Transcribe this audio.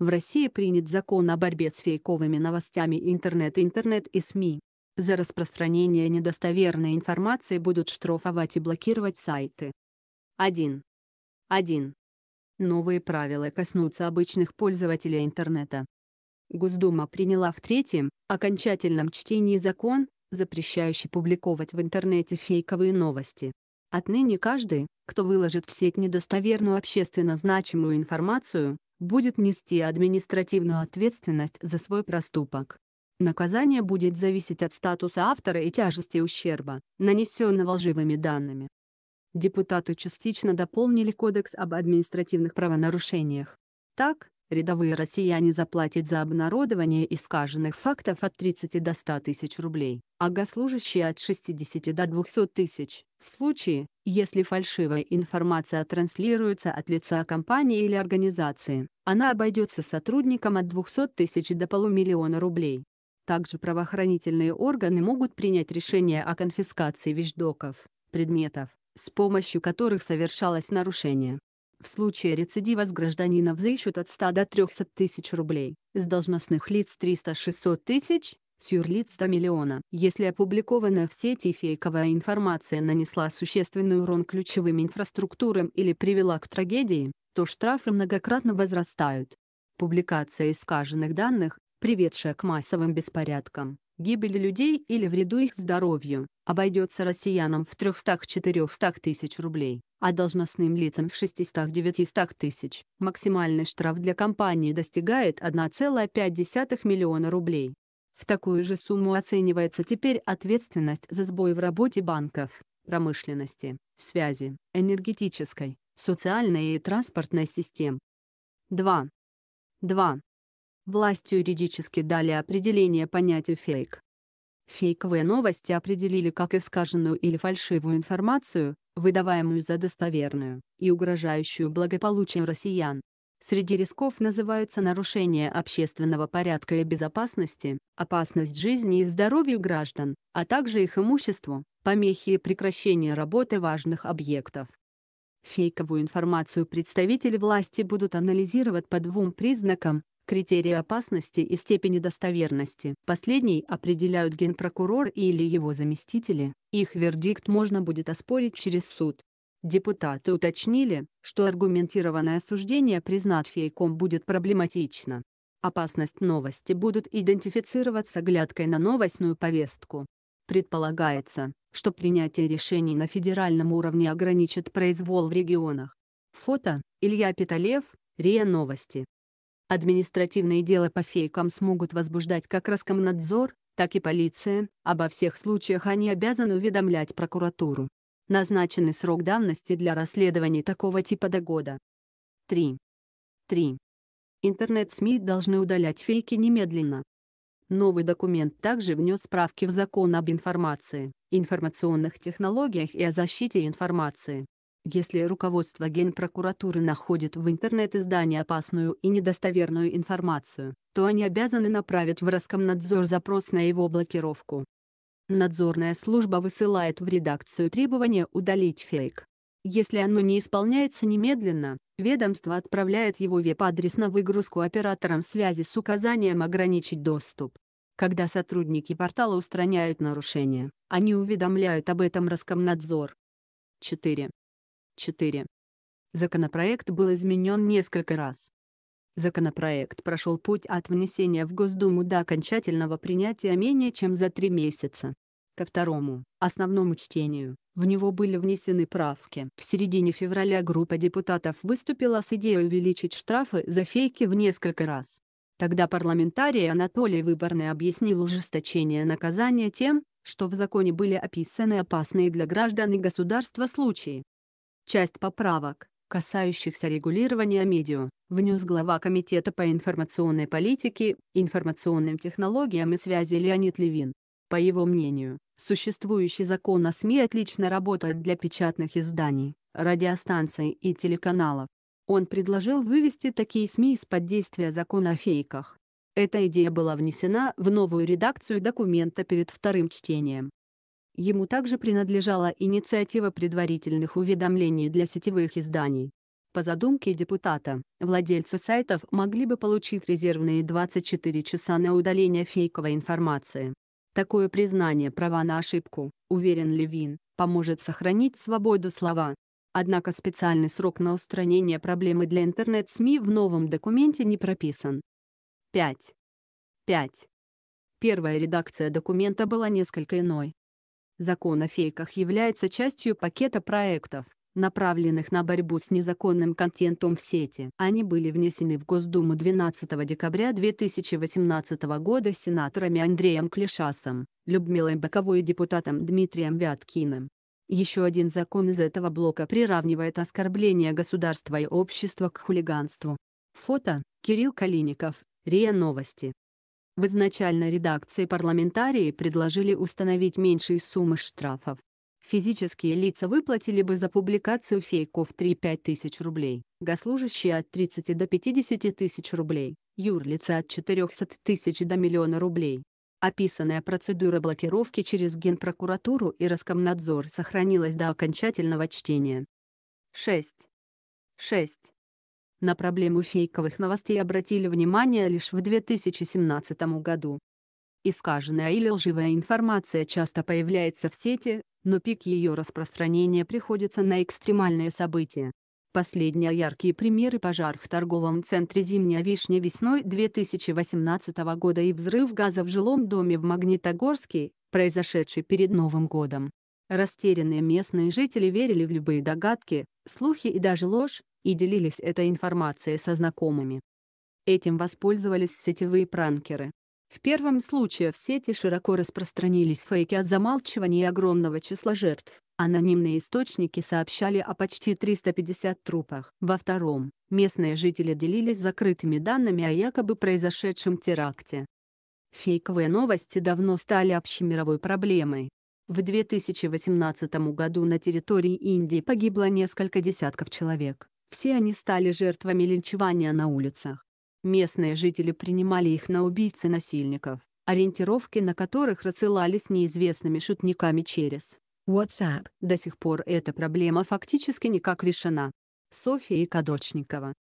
В России принят закон о борьбе с фейковыми новостями интернет, интернет и СМИ. За распространение недостоверной информации будут штрафовать и блокировать сайты. 1. 1. Новые правила коснутся обычных пользователей интернета. Госдума приняла в третьем, окончательном чтении закон, запрещающий публиковать в интернете фейковые новости. Отныне каждый, кто выложит в сеть недостоверную общественно значимую информацию, будет нести административную ответственность за свой проступок. Наказание будет зависеть от статуса автора и тяжести ущерба, нанесенного лживыми данными. Депутаты частично дополнили Кодекс об административных правонарушениях. Так, рядовые россияне заплатят за обнародование искаженных фактов от 30 до 100 тысяч рублей, а госслужащие от 60 до 200 тысяч. В случае, если фальшивая информация транслируется от лица компании или организации, она обойдется сотрудникам от 200 тысяч до полумиллиона рублей. Также правоохранительные органы могут принять решение о конфискации вещдоков, предметов, с помощью которых совершалось нарушение в случае рецидива с гражданина взыщут от 100 до 300 тысяч рублей, с должностных лиц 300-600 тысяч, с юрлиц до миллиона. Если опубликованная в сети фейковая информация нанесла существенный урон ключевым инфраструктурам или привела к трагедии, то штрафы многократно возрастают. Публикация искаженных данных, приведшая к массовым беспорядкам, гибели людей или вреду их здоровью, обойдется россиянам в 300-400 тысяч рублей а должностным лицам в 600-900 тысяч. Максимальный штраф для компании достигает 1,5 миллиона рублей. В такую же сумму оценивается теперь ответственность за сбой в работе банков, промышленности, связи, энергетической, социальной и транспортной систем. 2. 2. Власти юридически дали определение понятию «фейк». Фейковые новости определили как искаженную или фальшивую информацию, выдаваемую за достоверную, и угрожающую благополучию россиян. Среди рисков называются нарушение общественного порядка и безопасности, опасность жизни и здоровью граждан, а также их имуществу, помехи и прекращение работы важных объектов. Фейковую информацию представители власти будут анализировать по двум признакам Критерии опасности и степени достоверности. Последний определяют генпрокурор или его заместители, их вердикт можно будет оспорить через суд. Депутаты уточнили, что аргументированное осуждение признат фейком будет проблематично. Опасность новости будут идентифицироваться глядкой на новостную повестку. Предполагается, что принятие решений на федеральном уровне ограничит произвол в регионах. Фото – Илья Питалев, РИА Новости. Административные дела по фейкам смогут возбуждать как Роскомнадзор, так и полиция, обо всех случаях они обязаны уведомлять прокуратуру. Назначенный срок давности для расследований такого типа до года. 3. 3. Интернет-СМИ должны удалять фейки немедленно. Новый документ также внес справки в закон об информации, информационных технологиях и о защите информации. Если руководство Генпрокуратуры находит в интернет-издании опасную и недостоверную информацию, то они обязаны направить в Роскомнадзор запрос на его блокировку. Надзорная служба высылает в редакцию требование удалить фейк. Если оно не исполняется немедленно, ведомство отправляет его веб-адрес на выгрузку операторам связи с указанием ограничить доступ. Когда сотрудники портала устраняют нарушения, они уведомляют об этом Роскомнадзор. 4. 4. Законопроект был изменен несколько раз. Законопроект прошел путь от внесения в Госдуму до окончательного принятия менее чем за три месяца. Ко второму, основному чтению, в него были внесены правки. В середине февраля группа депутатов выступила с идеей увеличить штрафы за фейки в несколько раз. Тогда парламентарий Анатолий Выборный объяснил ужесточение наказания тем, что в законе были описаны опасные для граждан и государства случаи, часть поправок, касающихся регулирования медиа, внес глава Комитета по информационной политике, информационным технологиям и связи Леонид Левин. По его мнению, существующий закон о СМИ отлично работает для печатных изданий, радиостанций и телеканалов. Он предложил вывести такие СМИ из-под действия закона о фейках. Эта идея была внесена в новую редакцию документа перед вторым чтением. Ему также принадлежала инициатива предварительных уведомлений для сетевых изданий. По задумке депутата, владельцы сайтов могли бы получить резервные 24 часа на удаление фейковой информации. Такое признание права на ошибку, уверен Левин, поможет сохранить свободу слова. Однако специальный срок на устранение проблемы для интернет-СМИ в новом документе не прописан. 5. 5. Первая редакция документа была несколько иной. Закон о фейках является частью пакета проектов, направленных на борьбу с незаконным контентом в сети. Они были внесены в Госдуму 12 декабря 2018 года сенаторами Андреем Клишасом, Людмилой Боковой и депутатом Дмитрием Вяткиным. Еще один закон из этого блока приравнивает оскорбление государства и общества к хулиганству. Фото – Кирилл Калиников, РИА Новости. В изначальной редакции парламентарии предложили установить меньшие суммы штрафов. Физические лица выплатили бы за публикацию фейков 3-5 тысяч рублей, госслужащие от 30 до 50 тысяч рублей, юрлица от 400 тысяч до миллиона рублей. Описанная процедура блокировки через Генпрокуратуру и Роскомнадзор сохранилась до окончательного чтения. 6. 6. На проблему фейковых новостей обратили внимание лишь в 2017 году. Искаженная или лживая информация часто появляется в сети, но пик ее распространения приходится на экстремальные события. Последние яркие примеры пожар в торговом центре «Зимняя вишня» весной 2018 года и взрыв газа в жилом доме в Магнитогорске, произошедший перед Новым годом. Растерянные местные жители верили в любые догадки, слухи и даже ложь, и делились этой информацией со знакомыми. Этим воспользовались сетевые пранкеры. В первом случае в сети широко распространились фейки от замалчивания огромного числа жертв. Анонимные источники сообщали о почти 350 трупах. Во втором, местные жители делились закрытыми данными о якобы произошедшем теракте. Фейковые новости давно стали общемировой проблемой. В 2018 году на территории Индии погибло несколько десятков человек. Все они стали жертвами линчевания на улицах. Местные жители принимали их на убийцы насильников, ориентировки на которых рассылались неизвестными шутниками через WhatsApp. До сих пор эта проблема фактически никак решена. София и Кадочникова